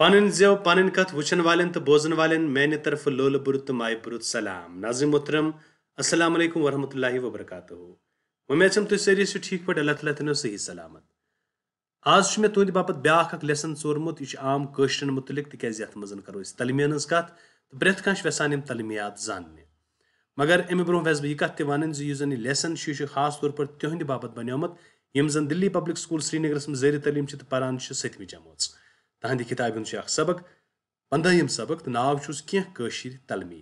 پن زو پن کت وچن والن تو بوزن والن میانہ طرف لول برت تو مائ برت سلام ناظم محترم السلام علیکم ورحمۃ اللہ وبرکاتہ तुम सरी सू ठीक पे अल्लाह तला थो सही सलामत आज मे तुंद बाप ब्या लेसन चोरमुत यह आम कशन मुतलिक तिक मज करो तलमियन कत ब्रेथ कह वसान तलमियात जानने मगर अमि ब्रो वैस बह कत वन जन यह लेसन यह खास तौर पर तिंद बाप बनोमुत यम दिल्ली पब्लिक स्कूल श्रीनगर में जर तलीम पारान सतमी जमोच تہندِ کِتابہِ ہُنٛد چھُ اَکھ سبق پنٛدہٲیِم سبق تہٕ ناو چھُس کینٛہہ کٲشِر تلمی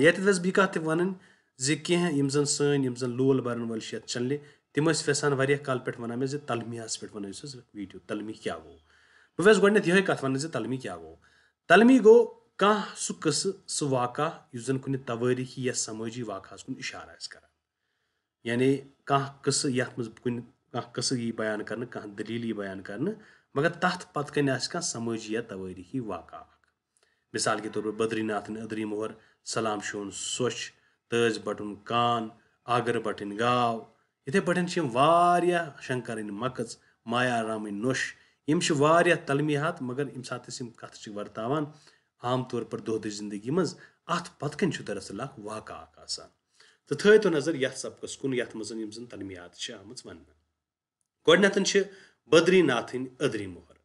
ییٚتٮ۪تھ ٲس بیٚیہِ کَتھ تہِ وَنٕنۍ زِ کینٛہہ یِم زَن سٲنۍ یِم زَن لول بَرَن وٲلۍ چھِ یَتھ چَنلہِ تِم ٲسۍ یژھان واریاہ کالہٕ پٮ۪ٹھ وَنان مےٚ زِ تلمیاہَس پٮ۪ٹھ وَنٲیِو سا ویٖڈیو تلمی کیٛاہ گوٚو بہٕ وٮ۪ژھ گۄڈنٮ۪تھ یِہوٚے کَتھ وَنٕنۍ زِ تلمی کیٛاہ گوٚو تلمی گوٚو کانٛہہ سُہ قٕصہٕ سُہ واقع یُس زَن کُنہِ توٲریٖخی یا سمٲجی واقعس کُن اِشارٕ آسہِ کَران یعنی کانٛہہ قٕصہٕ یَتھ منٛز کُنہِ کانٛہہ قٕصہٕ یی بیان کَرنہٕ کانٛہہ دٔلیٖل یی بیان کَرنہٕ مگر تَتھ پَتہٕ کَنۍ آسہِ کانٛہہ سمٲجی یا توٲریٖخی واقعہ اَکھ مِثال کے طور پر بدری ناتھٕنۍ أدری مۄہر سلام شون سۄچھ تٲج بَٹُن کان آگر بَٹٕنۍ گاو یِتھَے پٲٹھۍ چھِ یِم واریاہ شنکرٕنۍ مَکٕژ مایا رامٕنۍ نۄش یِم چھِ واریاہ تلمیٖحات مگر ییٚمہِ ساتہٕ أسۍ یِم کَتھٕ چھِ وَرتاوان عام طور پر دۄہ دِش زندگی منٛز اَتھ پَتہٕ کَنۍ چھُ دراصل اَکھ واقعہ اَکھ آسان تہٕ تھٲیتو نظر یَتھ سبقَس کُن یَتھ منٛز یِم زَن تلمیٖحات چھِ آمٕژ وَننہٕ گۄڈٕنٮ۪تھ چھِ बद्रीनाथन अदरी मोहर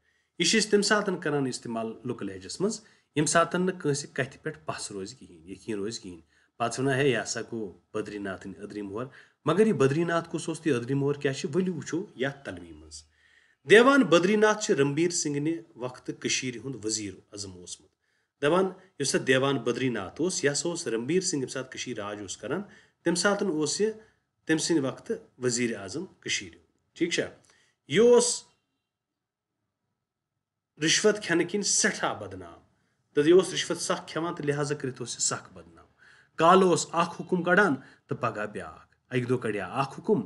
यह तम सात करान इस्तेमाल लुक लहजस मज यम सात कंस कथ पे पस रोज कहें यकीन रोज कहें पे वन है यह हसा गो बद्रीनाथन अदरी मोहर मगर यह बद्रीनाथ कस तो अदरी मोहर क्या वलू वो ये तलवी मज देवान बद्रीनाथ रमबीर सिंह ने वक्त कशीर हूँ वजीर अजम ओसमुत दपान इस देवान बद्रीनाथ यह हसा रमबीर सिंह यम सात राज करान तम सात यह तम सद वक्त वजीर अजम ठीक है یہِ اوس رِشوَت کھٮ۪نہٕ کِنۍ سٮ۪ٹھاہ بَدنام تہٕ یہِ اوس رِشوَت سَکھ کھٮ۪وان تہٕ لِہاظہ کٔرِتھ اوس یہِ سَکھ بَدنام کالہٕ اوس اَکھ حُکُم کَڑان تہٕ پَگاہ بیٛاکھ اَکہِ دۄہ کَڑِہا اَکھ حُکُم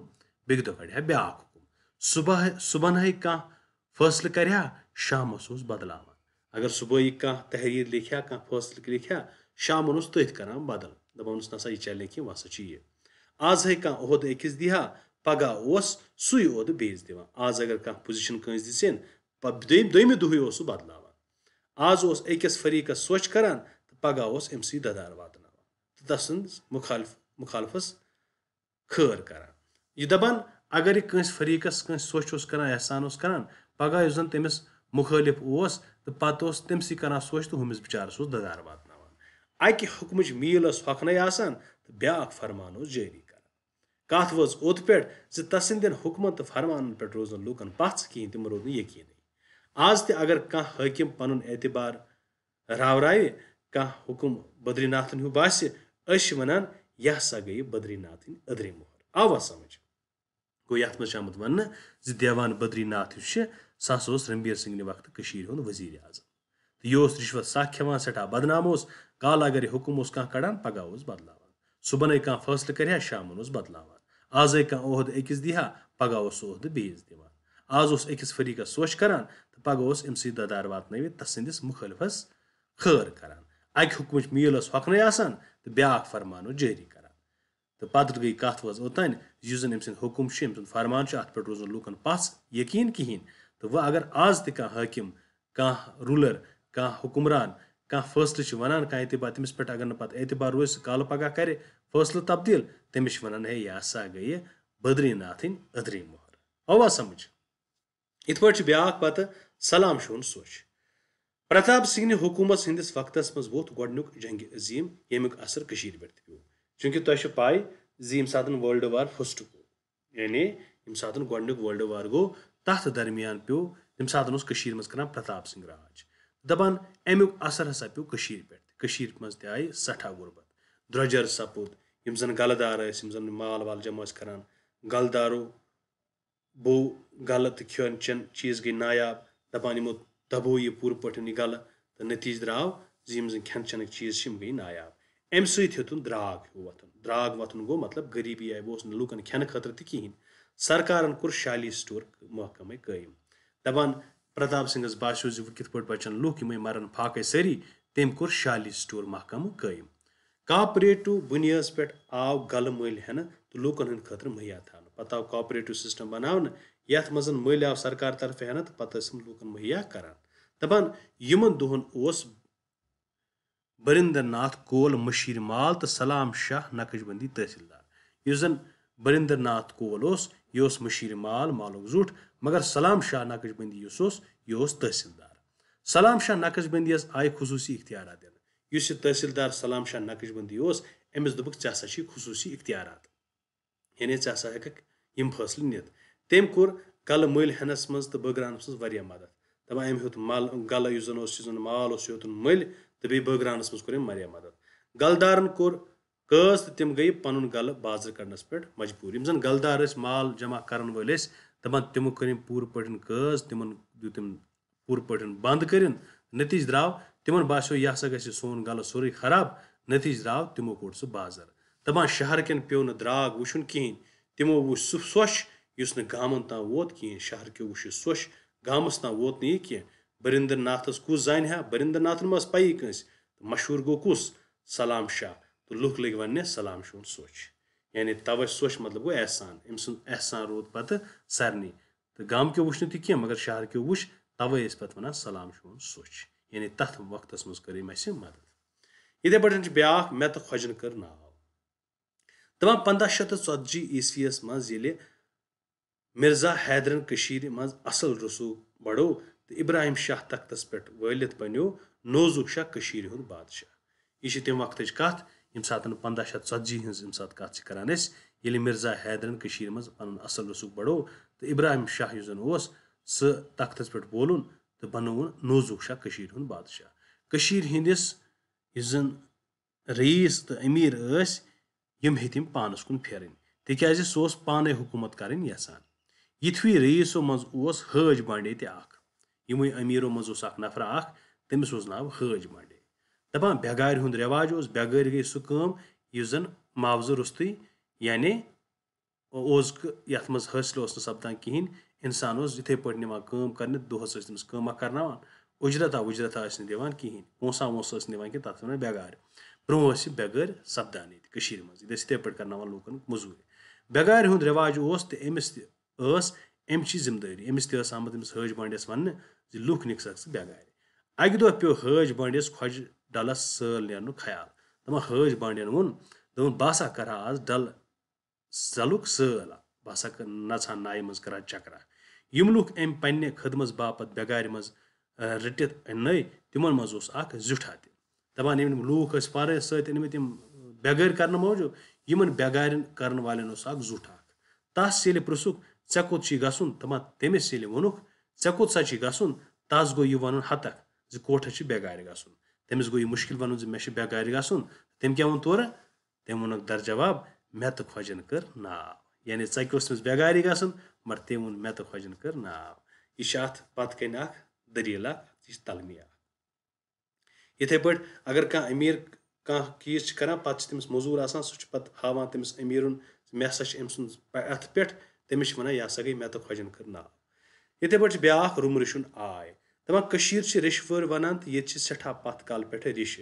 بیٚکہِ دۄہ کَڑِہا بیٛاکھ حُکُم صُبحٲے صُبحَن ہے کانٛہہ فٲصلہٕ کَرِہا شامَس اوس بَدلاوان اگر صُبحٲے کانٛہہ تحریٖر لیکھِ ہا کانٛہہ فٲصلہٕ لیکھِ ہا شامَن اوس تٔتھۍ کَران بَدل دَپان اوس نہ سا یہِ چَلہِ نہٕ کینٛہہ وَ سا چھُ یہِ آز ہے کانٛہہ عہدٕ أکِس دی ہا پگاہ اوس سُے اورٕ بیٚیِس دِوان آز اگر کانٛہہ پُزِشَن کٲنٛسہِ دِژٕن پَتہٕ دٔیِم دٔیمہِ دۄہٕے اوس سُہ بَدلاوان آز اوس أکِس فٔریٖقَس سۄچھ کَران تہٕ پَگاہ اوس أمسٕے دَدار واتناوان تہٕ تَسٕنٛز مُخالف مُخالفَس خٲر کَران یہِ دَپان اگر یہِ کٲنٛسہِ فٔریٖقَس کٲنٛسہِ سۄچھ اوس کَران احسان اوس کَران پَگاہ یُس زَن تٔمِس مُخٲلِف اوس تہٕ پَتہٕ اوس تٔمسٕے کَران سۄچھ تہٕ ہُمِس بِچارَس اوس دَدار واتناوان اَکہِ حُکمٕچ میٖل ٲس ہۄکھنَے آسان تہٕ بیٛاکھ فرمان اوس جٲری कत वो ओत पे जसंद हुक्मन तो फरमान पे रोज लूकन पथ कहें तम रोद नकीन आज ते अगर कह हकिम पन एतबार रवर कह हुकुम बद्रीनाथन हूँ बास वन यह सा गई बद्रीनाथन अदरे मोहर आवा समझ गो ये आमुत वन देवान बद्रीनाथ सह रणबीर सिंह वक्त हूँ वजीर आजम तो यह रिश्वत सख खेवान सठा बदनाम कल अगर हुकुम कह कड़ान पगह बदलान सुबह कह फैसलह कर शाम बदलान آز ہے کانٛہہ عہدٕ أکِس دی ہا پگاہ اوس سُہ عہدٕ بیٚیِس دِوان آز اوس أکِس فٔریٖقَس سۄچھ کران تہٕ پگاہ اوس أمۍ سٕے دَدار واتنٲوِتھ تَس سٕنٛدِس مُخٲلفَس خٲر کران اَکہِ حُکمٕچ میٖل ٲس ہۄکھنَے آسان تہٕ بیٛاکھ فرمان اوس جٲری کران تہٕ پَتہٕ گٔے کَتھ وٕژھ اوٚتانۍ یُس زَن أمۍ سٕنٛدۍ حُکُم چھِ أمۍ سُنٛد فرمان چھُ اَتھ پٮ۪ٹھ روزُن لُکَن پَژھ یقیٖن کِہیٖنۍ تہٕ وۄنۍ اگر آز تہِ کانٛہہ حٲکِم کانٛہہ روٗلَر کانٛہہ حُکُمران कह फैसले वनान कह एतबार तमिस पे अगर ना पे रोज कल पगह कर फैसले तब्दील तमिस वनान हे यह हसा गई बदरी नाथिन अदरी मोहर अवा समझ इत पे ब्या पत सलाम शून सोच प्रताप सिंह हुकूमत हंदिस वक्त मज वोत गोडनुक जंग अजीम यमुक असर कशीर पे पे चूंकि तुह तो पाई जी सात वर्ल्ड वार फस्ट गो यानी यम सात वर्ल्ड वार गो तथ दरमियान पे तम सात प्रताप सिंह राज दपान अमुक असर हसा पे पे मज आये सठा गुर्बत द्रोजर सपुद यम जन गलदार जन माल वाल जमा कर गलदारो बो गल तो खन चन चीज गई नायाब दपान यमो दबो यह पूर पे यह गल तो नतीज द्राव जम जन खन चन चीज गई नायाब अम सोतन द्राग हूँ वथन द्राग वथन गो मतलब गरीबी आए वो लूकन खन खतर तहन सरकार कोर शाली स्टोर महकमे कायम दपान प्रताप सिंगस बासो जो कित पे बचन लुक यमें मरन फाके सरी तम कोर शाली स्टोर महकम कायम कापरेटिव बुनियाद पे आव गल मल हेन तो लूकन हंद खतर मुहैया थान पत आव कापरेटिव सिस्टम बनाव ये मज मल आव सरकार तरफ हेन तो पत लूकन मुहैया करान दपान दुन दोहन बरिंदर नाथ कौल मशीर माल तो सलाम शाह नकशबंदी तहसीलदार इस जन बरिंदर नाथ कोल यह मशीर माल मालुक जुठ मगर सलाम शाह नकशबंदी उस यह तहसीलदार सलाम शाह नकशबंदी आय खसूसी इख्तियार दिन इस तहसीलदार सलाम शाह नकशबंदी अमिस दोपक या सा खसूसी इख्तियार यानी या सा हेक यम फैसले नित तम कोर गल मल हेनस मज तो बगरानस मज मदद दपान अम हूँ मल गल यु जन जन माल यह हूँ मल तो बे बगरानस मज कोर मदद गलदारन कोर कज तो तम गई पन गल बाजर कड़नस पे मजबूर यम जन गलदार माल जमा कर वल दपान तमो कर पूर पे कज तम दिम पूर पे बंद कर नतीज द्राव तम बो यह हसा गि सोन गल सोरे खराब नतीज द्राव तमो कोड सह बाजर दपान शहर कन पे द्राग वुन कहें तमो वो सह सोश इस गामन तान वोत कहें शहर क्यों वो सोश गामस तान वोत नी कह बरिंदर नाथस कुस जान बरिंदर नाथन मस पी कंस मशहूर गो कुस सलाम शाह तो लुख लग वन सलाम शोन सोच یعنی توسوش مطلب گوٚو احسان أمۍ سُنٛد احسان روٗد پَتہٕ سارنٕے تہٕ گامکیو وٕچھ نہٕ تہِ کینٛہہ مگر شہرکیو وٕچھ تَوَے ٲسۍ پَتہٕ وَنان سلام چون سوٚچھ یعنی تَتھ وقتَس منٛز کٔر أمۍ اَسہِ مَدد یِتھَے پٲٹھۍ چھِ بیٛاکھ مےٚ تہٕ خۄجَن کٔر ناو دَپان پنٛداہ شیٚتھ تہٕ ژَتجی عیٖسوی یَس منٛز ییٚلہِ مِرزا حیدرَن کٔشیٖرِ منٛز اَصٕل رسوٗخ بَڑو تہٕ اِبراہیٖم شاہ تختَس پٮ۪ٹھ وٲلِتھ بَنیو نوزوٗ شاہ کٔشیٖرِ ہُنٛد بادشاہ یہِ چھِ تمہِ وقتٕچ کَتھ यम सात पंद्रह शत ची हज यम सात कत करान ये मिर्जा हैदरन कशीर मज पन असल रसूख बढ़ो तो इब्राहिम शाह यस जन सह तख्तस पे बोलन तो बनोन नोजुक शाह कशीर हूँ बादशाह कशीर हिंदिस यस जन रईस तो अमीर ऐस यम हितिम पानस कुन फेरन तिकाज सो पान हुकूमत करें यसान यथुई रईसो मज हज बांडे ते अख यमो अमीरो मज नफर अख तमिस नाव हज बांडे دپان بٮ۪گارِ ہُنٛد رٮ۪واج اوس بٮ۪گٲرۍ گٔے سُہ کٲم یُس زَن معاوضہٕ روٚستُے یعنی اوزکہٕ یَتھ منٛز حٲصِل اوس نہٕ سَپدان کِہیٖنۍ اِنسان اوس یِتھَے پٲٹھۍ نِوان کٲم کَرنہِ دۄہَس ٲسۍ تٔمِس کٲمہ کَرناوان اُجرَتا وُجرَتا ٲسۍ نہٕ دِوان کِہیٖنۍ پونٛسہ وونٛسہٕ ٲسۍ نہٕ دِوان کینٛہہ تَتھ وَنان بٮ۪گارِ برٛونٛہہ ٲسۍ یہِ بٮ۪گٲرۍ سَپدان ییٚتہِ کٔشیٖرِ منٛز ییٚتہِ ٲسۍ یِتھَے پٲٹھۍ کَرناوان لوٗکَن مٔزوٗرۍ بٮ۪گارِ ہُنٛد رٮ۪واج اوس تہٕ أمِس تہِ ٲس أمچی ذِمہٕ دٲری أمِس تہِ ٲس آمٕژ أمِس حٲج بانٛڈیَس وَننہٕ زِ لُکھ نِکھ سَکھ ژٕ بٮ۪گارِ اَکہِ دۄہ پیوٚو حٲج بانٛڈیَس خۄجہِ ڈلس سٲل نیرنُک خیال دَپان حٲج بانڈین ووٚن دوٚپُن بہٕ ہسا کَرٕ ہا آز ڈل ڈلُک سٲل بہٕ ہسا نژٕ ہا نایہِ منٛز کَران چَکرا یِم لُکھ أمۍ پنٛنہِ خٔدمَس باپَتھ بٮ۪گارِ منٛز رٔٹِتھ أننٲے تِمَن منٛز اوس اَکھ زیُٹھا تہِ دَپان یِم لوٗکھ ٲسۍ پانَے سۭتۍ أنۍمٕتۍ یِم بٮ۪گٲرۍ کَرنہٕ موٗجوٗب یِمَن بٮ۪گارٮ۪ن کَرَن والٮ۪ن اوس اَکھ زیُٹھ اَکھ تَس ییٚلہِ پِرٛژھُکھ ژےٚ کوٚت چھُے گژھُن دَپان تٔمِس ییٚلہِ ووٚنُکھ ژےٚ کوٚت سا چھُے گژھُن تَس گوٚو یہِ وَنُن ہَتَکھ زِ کوٹھَس چھِ بٮ۪گارِ گژھُن تٔمِس گوٚو یہِ مُشکِل وَنُن زِ مےٚ چھُ بیٚکارِ گژھُن تٔمۍ کیٛاہ ووٚن تورٕ تٔمۍ ووٚنُکھ در جواب مےٚ تہٕ خۄجَن کٔر ناو یعنی ژَکہِ اوس تٔمِس بیٚگارِ گژھُن مگر تٔمۍ ووٚن مےٚ تہٕ خۄجَن کٔر ناو یہِ چھِ اَتھ پَتہٕ کَنۍ اَکھ دٔلیٖل اَکھ یہِ چھِ تلمی اَکھ یِتھَے پٲٹھۍ اگر کانٛہہ أمیٖر کانٛہہ چیٖز چھِ کَران پَتہٕ چھِ تٔمِس موٚزوٗر آسان سُہ چھُ پَتہٕ ہاوان تٔمِس أمیٖرُن مےٚ ہَسا چھِ أمۍ سُنٛد اَتھٕ پٮ۪ٹھ تٔمِس چھِ وَنان یہِ ہَسا گٔے مےٚ تہٕ خۄجَن کٔر ناو یِتھَے پٲٹھۍ چھِ بیٛاکھ رُم رِشُن آے दपान रिश वर वन तो ये सठा पथ काल पे रिश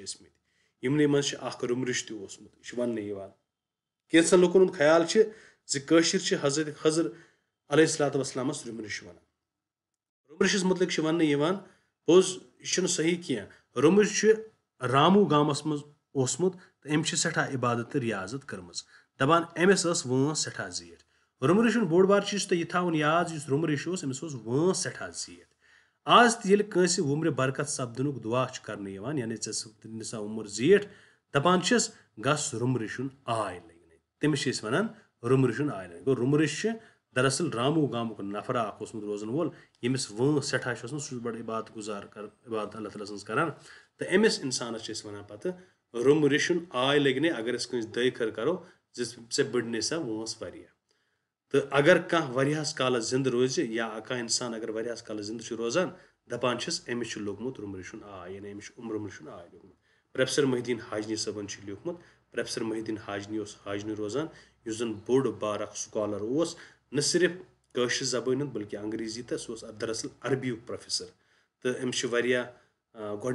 यमन मज रुम रिश तोमुत यह वन कैंसन लूकन हूं ख्याल जशर हजरत हजर अलत वसलम रुम रिश वन रुम रिश मुतलिक वन पोज यह सही कह रुम रिश रामू गामस मजमुत तो अम सठा इबादत तो रियाजत कर्म दपान अमिस वंस सठा जीठ रुम रिश बोड़ बार चीज तो यह थवन याद रुम रिश अमिस वंस सठा जीठ आज तेल कस उम्र बरकत सपदन दुआ कर यानी ऐसा उम्र जीठ दपान गस रुमरिशुन आय लगने तमिस वन रुमरिशुन आय लगने गो रुमरिश दरअसल रामू गाम नफर अख रोजन वोल यमिस वं सठा सह बड़ इबादत गुजार कर इबादत अल्लाह ताली सज करान तो अमिस इंसानस वन पे रुमरिशुन आय लगने अगर दई खर करो से बढ़ने सा वंस वह तो अगर कह वरीस काल जिंद रोज या कह इंसान अगर वरीस काल जिंद रोजान दपान अमिस लोगमुत रुमरिशन आय यानी अमिस रुमरिशन आय लोगमुत प्रोफेसर महीदीन हाजनी सबन लिखमुत प्रोफेसर महीदीन हाजनी उस हाजनी रोजान इस जन बोड बार स्कॉलर उस न सिर्फ कश जबान बल्कि अंग्रेजी तो सह दरअसल अरबी प्रोफेसर तो अम्स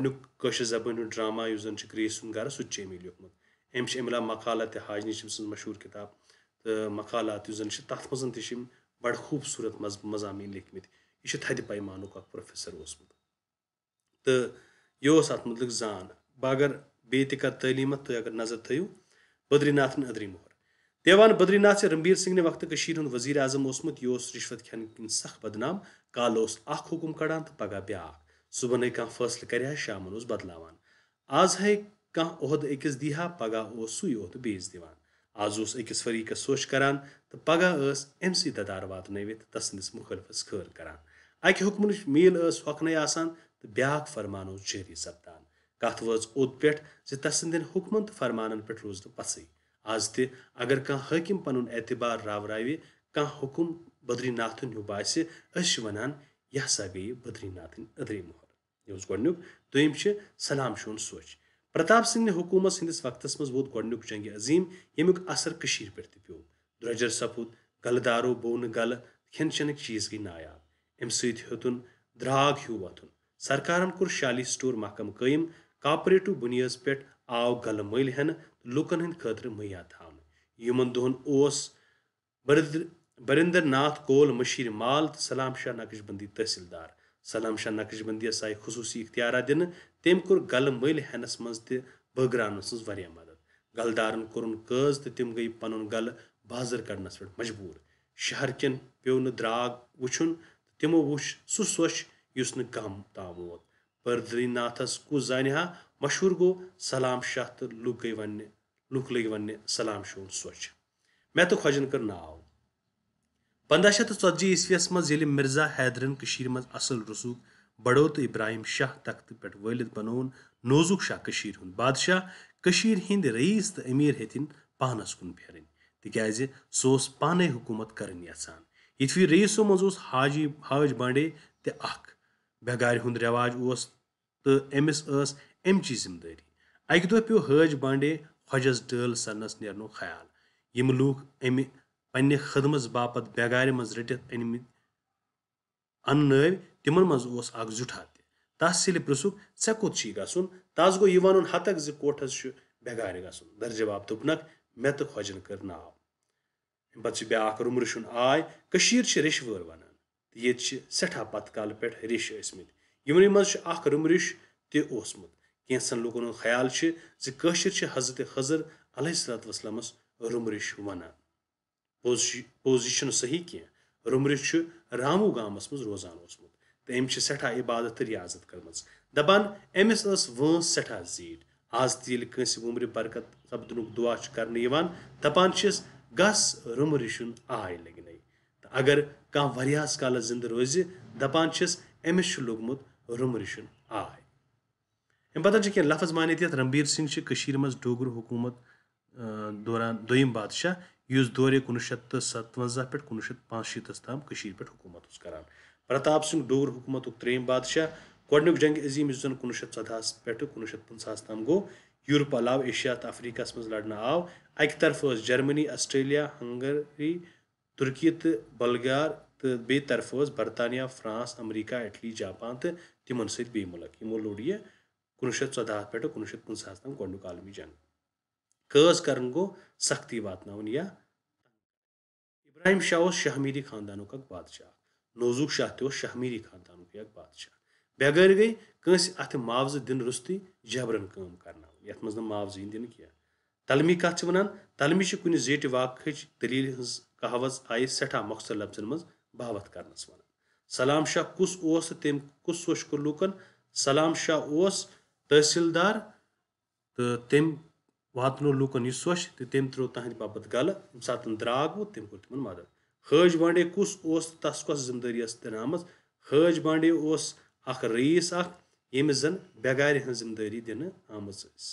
गुक कश जबान ड्रामा इस जन ग्रेस सुन गर सह लिखमुत अम्स अमला मकाला तो हाजनी मशहूर किताब تہٕ مقالات یُس زَن چھِ تَتھ منٛز تہِ چھِ یِم بَڑٕ خوٗبصوٗرت مَز مضامین لیکھمٕتۍ یہِ چھُ تھدِ پیمانُک اَکھ پرٛوفیسَر اوسمُت تہٕ یہِ اوس اَتھ متعلق زان بہٕ اگر بیٚیہِ تہِ کَرٕ تعلیٖمَس تُہۍ اگر نظر تھٲیِو بٔدری ناتھَن أدری مۄہر دیوان بٔدری ناتھ چھِ رٔمبیٖر سِنٛگھ نہِ وقتہٕ کٔشیٖرِ ہُنٛد ؤزیٖر اعظم اوسمُت یہِ اوس رِشوت کھٮ۪نہٕ کِنۍ سخ بدنام کالہٕ اوس اَکھ حُکُم کڑان تہٕ پگاہ بیٛاکھ صُبحن ہے کانٛہہ فٲصلہٕ کَرِہا شامَن اوس بدلاوان آز ہے کانٛہہ عہدٕ أکِس دی ہا پگاہ اوس سُے عہدٕ بیٚیِس دِوان آز اوس أکِس فٔریٖقَس سوٚچھ کران تہٕ پگاہ ٲس أمسٕے دَدار واتنٲوِتھ تسٕنٛدِس مُخٲلفَس خٲر کران اَکہِ حُکمٕچ میٖل ٲس ہۄکھنَے آسان تہٕ بیٛاکھ فرمان اوس جٲری سپدان کَتھ وٲژ اوٚت پٮ۪ٹھ زِ تسٕنٛدٮ۪ن حُکمَن تہٕ فرمانَن پٮ۪ٹھ روٗز نہٕ پَژھٕے آز تہِ اگر کانٛہہ حٲکِم پَنُن اعتبار راوراوِ کانٛہہ حُکُم بٔدری ناتھُن ہیوٗ باسہِ أسۍ چھِ وَنان یہِ ہسا گٔیہِ بٔدری ناتھٕنۍ أدری مۄہر یہِ اوس گۄڈٕنیُک دوٚیِم چھِ سلام شون سوچ प्रताप सिंह हुकूमत सिंधिस वक्तस मज वोत गुक जंग अजीम यमुक असर कशीर पे पे द्रजर सपूत गल दारो बोन गल खिन चन चीज गई नायाब अम सतुन द्राग हू वथुन सरकारन कोर शाली स्टोर महकम कयम कापरेटिव बुनियाद पे आव गल मल हन लूकन हंद खतर मुहैया थाम यमन दोहन बरिंदर नाथ कोल मशीर माल तो सलाम शाह नकशबंदी तहसीलदार सलाम शाह नकशबंदी आई खसूसी इख्तियारा दिन तम कल मल हेनस मज त बगरान वह मदद गलदारन कोरन कज तो तम गई पन गल बाजर कड़नस पे मजबूर शहर कन पे द्राग वुन तमो वुच सह सोच उस गम ताम वोत बरदरी नाथस कुस जानहा मशहूर गो सलाम शाह तो लुक गई वन लुक लग वन सलाम शोन सोच मे तो खोजन कर नाव पंदह शत तो ईस्वीस मिर्जा हैदरन मज असल रसूख बड़ो तो इब्राहिम शाह तख्त पे वलित बनोन नोजुक शाह कशीर हुन बादशाह कशीर हिंद रईस तो अमीर हेतिन पानस कुन फेरन तिकाज सो पाने हुकूमत करन यसान यथ रईसो मज हाजी हाज बांडे तो अख बेगार हुंद रवाज उस तो अमिस अमची जिम्मेदारी अकि दह पे हाज बांडे हजस डल सन्नस नेरन ख्याल यम लूख अमि पन्ने खदमस बापत बेगार मज रटित अनम अन تِمن منٛز اوس اکھ زیُٹھا تَس ییٚلہِ پِرٛژھُکھ ژےٚ کوٚت چھی گژھُن تَس گوٚو یہِ وَنُن ہَتَکھ زِ کوٹھَس چھُ بٮ۪گارِ گژھُن دَرجہِ باب دوٚپنَکھ مےٚ تہٕ خۄجَن کٔر ناو اَمہِ پَتہٕ چھِ بیٛاکھ روٚمبرٕ شُن آے کٔشیٖر چھِ ریٚشہِ وٲر وَنان تہٕ ییٚتہِ چھِ سٮ۪ٹھاہ پَتہٕ کالہٕ پٮ۪ٹھ ریٚشہِ ٲسمٕتۍ یِمنٕے منٛز چھُ اَکھ روٚمبرِش تہِ اوسمُت کینٛژھن لُکَن ہُنٛد خیال چھِ زِ کٲشِر چھِ حضرت حضر علیہ صلات وسلامَس روٚمبرِش وَنان پوٚز چھُ پوٚز یہِ چھُنہٕ صحیح کینٛہہ روٚمبرِش چھُ راموٗ گامَس منٛز روزان اوسمُت تہٕ أمۍ چھِ سٮ۪ٹھاہ عبادت تہٕ رِیاضت کٔرمٕژ دَپان أمِس ٲس وٲنٛس سٮ۪ٹھاہ زیٖٹھ آز تہِ ییٚلہِ کٲنٛسہِ وُمرِ برکت سَپدنُک دُعا چھُ کرنہٕ یِوان دَپان چھِس گژھ رُمہٕ رِشُن آے لٔگنَے تہٕ اگر کانٛہہ واریاہَس کالَس زِندٕ روزِ دَپان چھِس أمِس چھُ لوٚگمُت رُمہٕ رِشُن آے اَمہِ پَتَن چھِ کینٛہہ لفظ معنی دِتھ رَمبیٖر سِنٛگھ چھِ کٔشیٖرِ منٛز ڈوگرٕ حکوٗمت دوران دوٚیِم بادشاہ یُس دورے کُنوُہ شیٚتھ تہٕ سَتوَنٛزاہ پٮ۪ٹھ کُنوُہ شیٚتھ پانٛژھ شیٖتَس تام کٔشیٖرِ پٮ۪ٹھ حکوٗمت اوس کَران प्रताप सिंह डोर हुकूमत तरेम बादशाह गोक जंग अजीम जन कुन शत सदाहस पे कुन शत पंचाहस तम गो यूरोप अलाव एशिया अफ्रीकस अफ्रीका मज लड़ आव अक तरफ जर्मनी ऑस्ट्रेलिया हंगरी तुर्की तो बलगार तो बे तरफ बरतानिया फ्रांस अमरीका इटली जापान तो तिमन सी मुल्क यमो लोड यह कुन शत सदाहस पे कुन शत पंचाहस तम गोक आलमी जंग कज कर गो सख्ती वातन या इब्राहिम शाह शाहमीदी खानदानों का बादशाह नوزوٗق شاہ تہِ اوس شاہمیٖری خاندانُک یہِ اکھ بادشاہ بےٚ گٔے کٲنٛسہِ اَتھٕ معاوضہٕ دِنہٕ روٚستُے جبرَن کٲم کَرناوٕنۍ یَتھ منٛز نہٕ معاوضہٕ یِن دِنہٕ کینٛہہ تلمی کَتھ چھِ وَنان تلمی چھِ کُنہِ زیٹہِ واقعٕچ دٔلیٖل ہٕنٛز کہاوَژ آیہِ سٮ۪ٹھاہ مۄخصر لفظن منٛز باوَتھ کَرنَس وَنان سلام شاہ کُس اوس تہٕ تٔمۍ کُس سوچ کوٚر لوٗکَن سلام شاہ اوس تحصیٖلدار تہٕ تٔمۍ واتنو لوٗکَن یہِ سوٚچھ تہٕ تٔمۍ ترٛوو تَہنٛدِ باپتھ غلہٕ ییٚمہِ ساتہٕ درٛاگ ووت تٔمۍ کوٚر تِمَن مَدد حٲج بانڈے کُس اوس تس کۄس ذِمہٕ دٲری ٲس دِنہٕ آمٕژ حٲج بانڈے اوس اکھ رئیٖس اکھ ییٚمِس زن بیٚگارِ ہٕنٛز ذِمہٕ دٲری دِنہٕ آمٕژ ٲس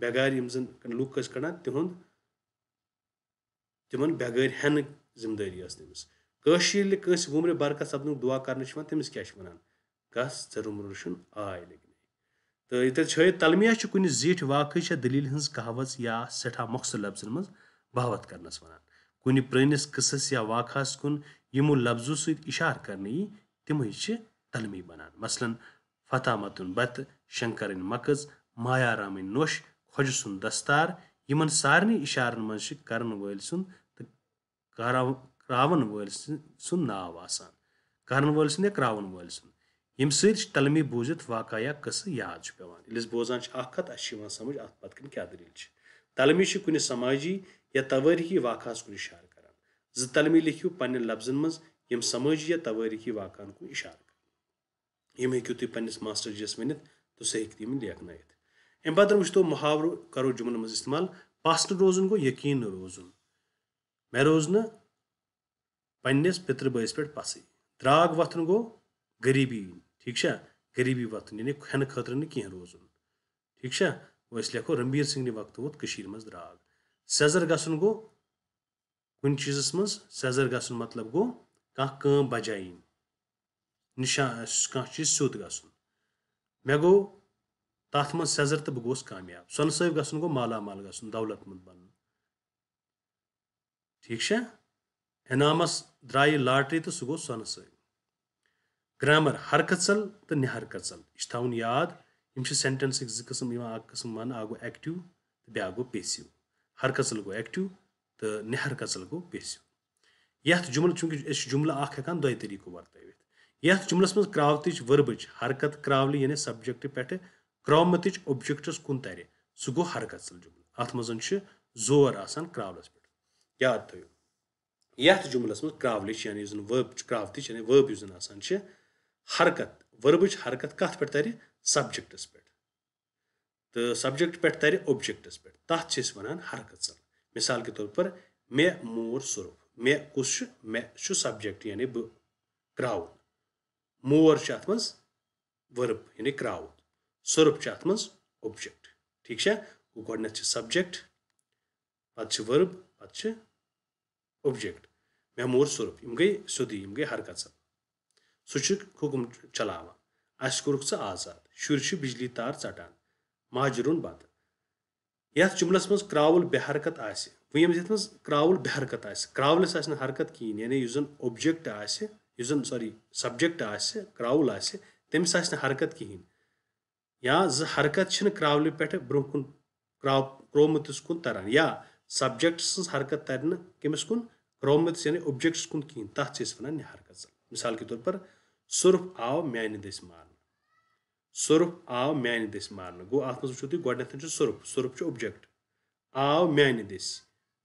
بیٚگارِ یِم زن لُکھ ٲسۍ کڑان تِہُنٛد تِمن بیٚگٲرۍ ہیٚنٕکۍ ذِمہٕ دٲری ٲس تٔمِس کٲشِر ییٚلہِ کٲنٛسہِ وُمرِ برکت سپدنُک دُعا کرنہٕ چھُ یِوان تٔمِس کیاہ چھِ وَنان گژھ ژےٚ روٚم روٚشُن آے لٔگۍ تہٕ ییٚتٮ۪تھ چھٲیِتھ تلمیہ چھُ کُنہِ زیٖٹھۍ واقعہٕ چھےٚ دٔلیٖل ہٕنٛز کہاوٕژ یا سٮ۪ٹھاہ مۄخصر لفظن منٛز بہاوت کرنس وَنان کُنہِ پرٛٲنِس قٕصَس یا واقعس کُن یِمو لفظو سۭتۍ اِشارٕ کرنہٕ یی تِمَے چھِ تلمی بنان مثلاً فتح متُن بتہٕ شنکرٕنۍ مکٕز مایا رامٕنۍ نوٚش خۄجہِ سُنٛد دستار یِمن سارنٕے اِشارن منٛز چھِ کرن وٲلۍ سُنٛد تہٕ کراوَن وٲلۍ سُنٛد ناو آسان کرن وٲلۍ سُنٛد یا کراوَن وٲلۍ سُنٛد ییٚمہِ سۭتۍ تلمی بوٗزِتھ واقع یا قٕصہٕ یاد چھُ پیٚوان ییٚلہِ أسۍ بوزان چھِ اکھ کتھ اَسہِ چھِ یِوان سمجھ اتھ پتہٕ کٔنۍ کیٛاہ دٔلیٖل چھِ تلمی چھِ کُنہِ سماجی یا توٲریٖخی واقعہ کُن اِشارٕ کران زٕ تلمی لیکھِو پننٮ۪ن لفظن منٛز یم سمٲجی یا توٲریٖخی واقعہ کُن اِشارٕ کران یِم ہیٚکِو تُہۍ پننِس ماسٹر جِیَس ؤنِتھ تہٕ سُہ ہیٚکہِ یِم لیکھنٲیِتھ اَمہِ پتہٕ وٕچھتو محاور کرو جُملن منٛز استعمال پاسنہٕ روزُن گوٚو یقیٖن نہٕ روزُن مےٚ روز نہٕ پننِس پِترٕ بٲیِس پٮ۪ٹھ پسٕے درٛاگ وۄتھُن ٹھیک غریٖبی یِنۍ ٹھیٖک چھا غریٖبی وۄتھُن یعنی کھٮ۪نہٕ خٲطرٕ نہٕ کینٛہہ روزُن ٹھیٖک چھا أسۍ لیکھو رٔمبیٖر سِنٛگنہِ وقت ووٚتھ کٔشیٖرِ منٛز درٛاگ سیزر گژھُن گوٚو کُنہِ چیٖزَس منٛز سیزر گژھُن مطلب گوٚو کانٛہہ کٲم بَجاے یِنۍ نِشان کانٛہہ چیٖز سیوٚد گژھُن مےٚ گوٚو تَتھ منٛز سیزر تہٕ بہٕ گوٚوُس کامیاب سۄنہٕ سٲبۍ گژھُن گوٚو مالا مال گژھُن دولت منٛد بَنُن ٹھیٖک چھا انعامس درٛایہِ لاٹری تہٕ سُہ گوٚو سۄنہٕ سٲبۍ گرٛامر حرکت ژل تہٕ نِحرکت ژل یہِ چھُ تھاوُن یاد یِم چھِ سینٹینسٕکۍ زٕ قٕسم یِوان اکھ قٕسم وَننہٕ اکھ گوٚو ایٚکٹِو تہٕ بیٛاکھ گوٚو پیسِو हरकसल गो एक्टिव तो ने हरकसल गो पेसिव यथ जुमल चूंकि जुमल अकान दो तरीको वर्तवित यथ जुमलस मज क्रावत वर्बच हरकत क्रावल यानी सब्जेक्ट पे क्रावमत ऑब्जेक्टस कुन तर सह गो हरकसल जुमल अत मज जोर आसान क्रावलस पे याद थो यथ जुमलस मज क्रावल यानी वर्ब क्रावत यानी वर्ब यह हरकत वर्बच हरकत कत पे तर सब्जेक्टस पे तो सब्जेक्ट पे तर ऑब्जेक्टस पे तथ वन हरकत सल मिसाल के तौर पर मे मोर सुरफ मे कुछ मे सब्जेक्ट यानी बह क्राउड मोर से अत वर्ब यानी क्राउड सुरफ अत ऑब्जेक्ट ठीक है गोडन सब्जेक्ट पत् वर्ब पत् ऑब्जेक्ट मे मोर सुरफ यम गई सोदी यम गई हरकत सल सह हुकुम चलावान अस कोरुख आजाद शुर बिजली तार चटान ماجرون بتہٕ یتھ جُملس منٛز کرٛاوُل بے حرکت آسہِ وۄنۍ یتھ منٛز کرٛاوُل بے حرکت آسہِ کرٛاولس آسہِ نہٕ حرکت کہیٖنۍ یعنی یُس زن اوبجیکٹ آسہِ یُس زن سوری سبجیکٹ آسہِ کرٛاوُل آسہِ تٔمِس آسہِ نہٕ حرکت کہیٖنۍ یا زٕ حرکت چھِنہٕ کرٛاولہِ پٮ۪ٹھ برونٛہہ کُن کرٛاو کرٛومُتس کُن تران یا سبجیکٹ سٕنٛز حرکت ترِ نہٕ کٔمِس کُن کرٛومُتس یعنی اوبجیکٹس کُن کہیٖنۍ تتھ چھِ أسۍ ونان نہِ حرکت مثال کے طور پر سۄرُپھ آو میانہِ دٔسۍ مارنہٕ سۄرُپھ آو میٛانہِ دٔسۍ مارنہٕ گوٚو اَتھ منٛز وٕچھِو تُہۍ گۄڈنٮ۪تھ چھُ سۄرُپھ سۄرُپھ چھُ اوٚبجَکٹ آو میٛانہِ دٔسۍ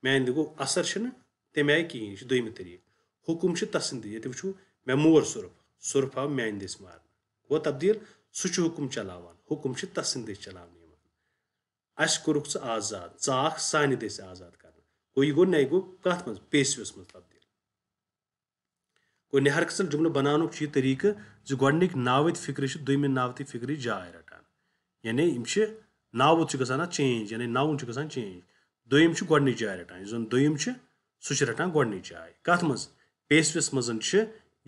میٛانہِ دٔسۍ گوٚو اَثر چھُنہٕ تَمہِ آیہِ کِہیٖنۍ یہِ چھُ دٔیمہِ طریٖقہٕ حُکُم چھُ تَسٕنٛدِ ییٚتہِ وٕچھو مےٚ مور سۄرُپھ سۄرُپھ آو میٛانہِ دٔسۍ مارنہٕ گوٚو تبدیٖل سُہ چھُ حُکُم چلاوان حُکُم چھُ تَسٕنٛدِ دٔسۍ چلاونہٕ یِوان اَسہِ کوٚرُکھ ژٕ آزاد ژٕ آکھ سانہِ دٔسۍ آزاد کَرنہٕ گوٚو یہِ گوٚو نَے گوٚو کَتھ منٛز پیشوَس منٛز تبدیٖل گو نہر کھسن جملہ بنان یہ طریقہ زِ گۄڈنِکۍ ناوٕتۍ فِکرِ چھِ دوٚیمہِ ناوتہِ فِکرِ جاے رَٹان یعنی یِم چھِ ناوُت چھُ گژھان اَتھ چینٛج یعنی ناوُن چھُ گژھان چینٛج دوٚیِم چھُ گۄڈنِچ جاے رَٹان یُس زَن دوٚیِم چھُ سُہ چھُ رَٹان گۄڈنِچ جاے کَتھ منٛز پیسوِس منٛز چھِ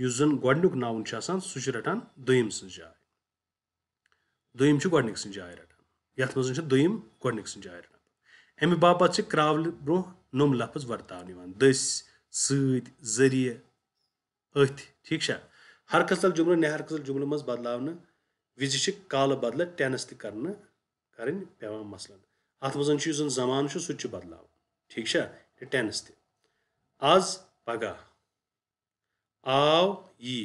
یُس زَن گۄڈنیُک ناوُن چھُ آسان سُہ چھُ رَٹان دوٚیِم سٕنٛز جاے دوٚیِم چھُ گۄڈنِکۍ سٕنٛز جاے رَٹان یَتھ منٛز چھِ دوٚیِم گۄڈنِکۍ سٕنٛز جاے رَٹان اَمہِ باپَتھ چھِ کرٛاولہِ برٛونٛہہ نوٚم لفظ وَرتاونہٕ یِوان دٔسۍ سۭتۍ ذٔریعہِ أتھی ٹھیک چھا ہرکسل جُملہٕ نہرکسل جُملہٕ منٛز بدلاونہٕ وِزِ چھِ کالہٕ بدلہٕ ٹٮ۪نٕس تہِ کرنہٕ کَرٕنۍ پیٚوان مثلاً اَتھ منٛز چھُ یُس زَن زمانہٕ چھُ سُہ تہِ چھُ بدلاوُن ٹھیٖک چھا ٹٮ۪نٕس تہِ آز پگاہ آو یی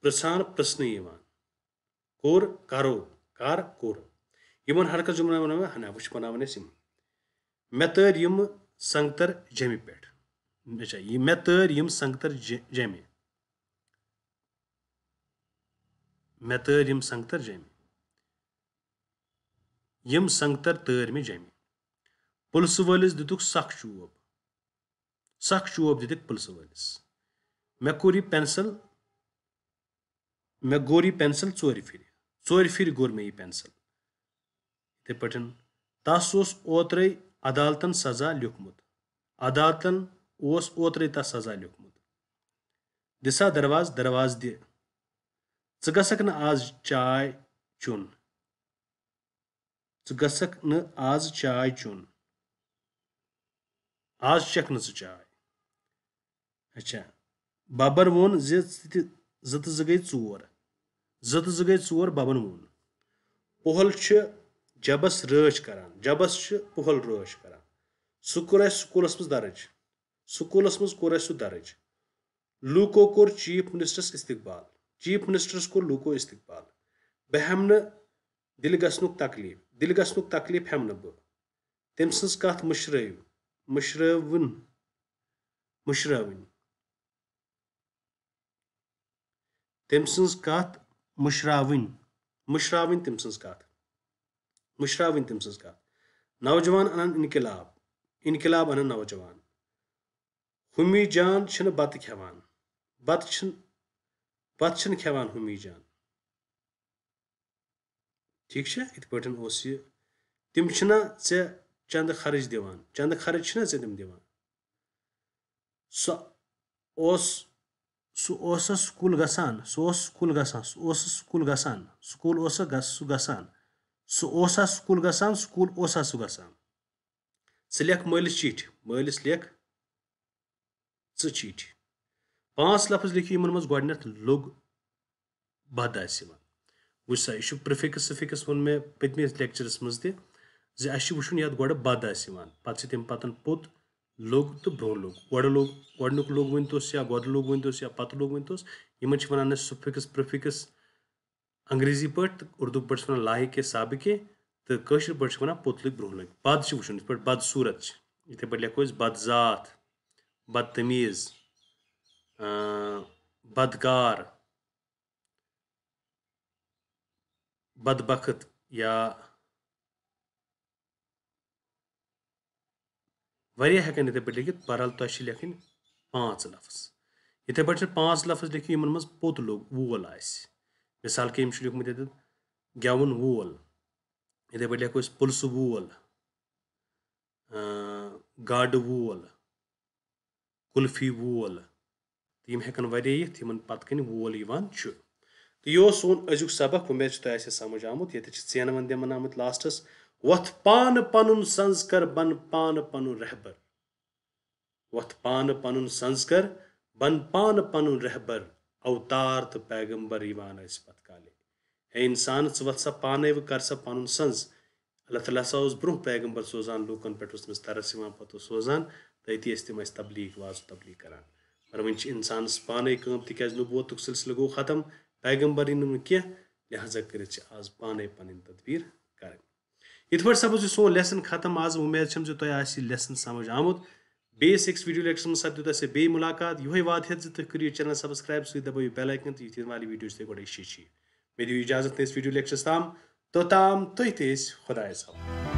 پرٛژھان پرٛژھنہٕ یِوان کوٚر کَرو کَر کوٚر یِمَن ہرکس جُملَن وَنان ہنا وٕچھ بَناوان أسۍ یِم مےٚ تٲرۍ یِمہٕ سنٛگتَر جیٚمہِ پٮ۪ٹھ अच्छा ये मैं तर यम संगतर जैमे मैं तर यम संगतर जैमे यम संगतर तर में जैमे पुलिस वलिस दितुक सख चूब सख चूब दितुक पुलिस वलिस मे कोर यह पेंसिल मे गोर यह पेंसिल चोर फिर चोर फिर गोर मे यह पेंसिल इथे पे तस ओस ओतरे अदालतन सजा लिखमुत अदालतन اوس اوترے تس سزا لیوکھمُت دِسا درواز درواز دِ ژٕ گژھکھ نہٕ آز چاے چیوٚن ژٕ گژھکھ نہٕ آز چاے چیوٚن آز چٮ۪کھ نہٕ ژٕ چاے اچھا بَبَن ووٚن زِ زٕ تہٕ زٕ گٔے ژور زٕ تہٕ زٕ گٔے ژور بَبَن ووٚن پۄہَل چھِ جَبَس رٲچھ کَران جَبَس چھِ پۄہَل رٲچھ کَران سُہ کوٚر اَسہِ سکوٗلَس منٛز دَرٕج سکوٗلس منٛز کوٚر اَسہِ سُہ درٕج لوٗکو کوٚر چیٖف مِنسٹرس اِستقبال چیٖف مِنسٹرس کوٚر لوٗکو اِستقبال بہٕ ہٮ۪مہٕ نہٕ دِلہِ گژھنُک تکلیٖف دِلہِ گژھنُک تکلیٖف ہٮ۪مہٕ نہٕ بہٕ تٔمۍ سٕنٛز کتھ مٔشرٲو مٔشرٲوٕن مٔشرٲوٕنۍ تٔمۍ سٕنٛز کتھ مٔشراوٕنۍ مٔشراوٕنۍ تٔمۍ سٕنٛز کتھ مٔشراوٕنۍ تٔمۍ سٕنٛز کتھ نوجوان انان انقلاب انقلاب انان نوجوان ہمی جان چھنہٕ بَتہٕ کھٮ۪وان بَتہٕ چھِنہٕ بَتہٕ چھِنہٕ کھٮ۪وان ہمی جان ٹھیٖک چھا یِتھ پٲٹھۍ اوس یہِ تِم چھِنہ ژےٚ چَندٕ خرٕچ دِوان چَندٕ خرٕچ چھِنہ ژےٚ تِم دِوان سُہ اوس سُہ اوسَس سکوٗل گژھان سُہ اوس سکوٗل گژھان سُہ اوسُس سکوٗل گژھان سکوٗل اوسا سُہ گژھان سُہ اوسا سکوٗل گژھان سکوٗل اوسا سُہ گژھان ژٕ لیکھ مٲلِس چِٹھۍ مٲلِس لیکھ ژٕ چِٹھۍ پانٛژھ لفظ لیکھِو یِمن منٛز گۄڈٕنیٚتھ لوٚگ بد آسہِ یِوان وٕچھ سا یہِ چھُ پرٛفِکٕس سُفِکٕس ووٚن مےٚ پٔتمِس لیکچرس منٛز تہِ زِ اَسہِ چھُ وٕچھُن یَتھ گۄڈٕ بد آسہِ یِوان پَتہٕ چھِ تمہِ پَتَن پوٚت لوٚگ تہٕ برونٛہہ لوٚگ گۄڈٕ لوٚگ گۄڈٕنیُک لوٚگ ؤنۍتوس یا گۄڈٕ لوٚگ ؤنۍتوس یا پَتہٕ لوٚگ ؤنۍتوس یِمن چھِ وَنان أسۍ سُفِکٕس پرٛفِکٕس انٛگریٖزی پٲٹھۍ تہٕ اُردو پٲٹھۍ چھِ وَنان لاحقہِ سابقہِ تہٕ کٲشِر پٲٹھۍ چھِ وَنان پوٚت لٔگۍ برونٛہہ لٔگۍ بد چھِ وٕچھُن یِتھ پٲٹھۍ بد صوٗرت چھِ یِتھَے پٲٹھۍ لیکھو أسۍ بد ذات بدتمیز بدکار بدبخت یا واریاہ ہٮ۪کَن یِتھَے پٲٹھۍ لیٚکھِتھ بہرحال تۄہہِ چھِ لیٚکھٕنۍ پانٛژھ لفظ یِتھَے پٲٹھۍ چھِ پانٛژھ لفظ لیٚکھِو یِمَن منٛز پوٚت لوٚگ وول آسہِ مِثال کہِ أمۍ چھُ لیوٚکھمُت ییٚتٮ۪تھ گٮ۪وُن وول یِتھَے پٲٹھۍ لیٚکھو أسۍ پُلسہٕ وول گاڈٕ وول کُلفی وول تہٕ یِم ہٮ۪کَن وَریٚیِتھ یِمَن پَتہٕ کَنۍ وول یِوان چھُ تہٕ یہِ اوس سون أزیُک سبق اُمید چھِ تۄہہِ آسہِ سَمٕجھ آمُت ییٚتہِ چھِ ژینوَن دِمَن آمٕتۍ لاسٹَس وۄتھ پانہٕ پَنُن سَنسکر بَن پانہٕ پَنُن رہبر وۄتھ پانہٕ پَنُن سَنسکر بَن پانہٕ پَنُن رہبر اوتار تہٕ پیغمبر یِوان ٲسۍ پَتہٕ کالے ہے اِنسان ژٕ وَتھ سا پانے وٕ کر سا پَنُن سنٛز اللہ تعالیٰ ہسا اوس برونٛہہ پیغمبر سوزان لوٗکَن پٮ۪ٹھ اوس تٔمِس ترس یِوان پَتہٕ اوس سوزان तति तम तबलीग वाज तबलीग करान पर वन इंसानस पान कम तिक नबूत सिलसिल गो खत्म पैगम्बर इन कह लिहाजा कर आज पान पन तदबीर कर इत पे सपोज सो लेसन खत्म आज उम्मीद जो तुम तो लेसन समझ आमुत बेस एक्स वीडियो लेक्चर मज सपदियो तुम बे मुलाकात यो वाद हे तुम करो चैनल सब्सक्राइब सो दबो बेल आइकन तो यु वाली वीडियो तुम गोटे शी मे दिव इजाजत इस वीडियो लेक्चर तमाम तोताम तुह तो खुदा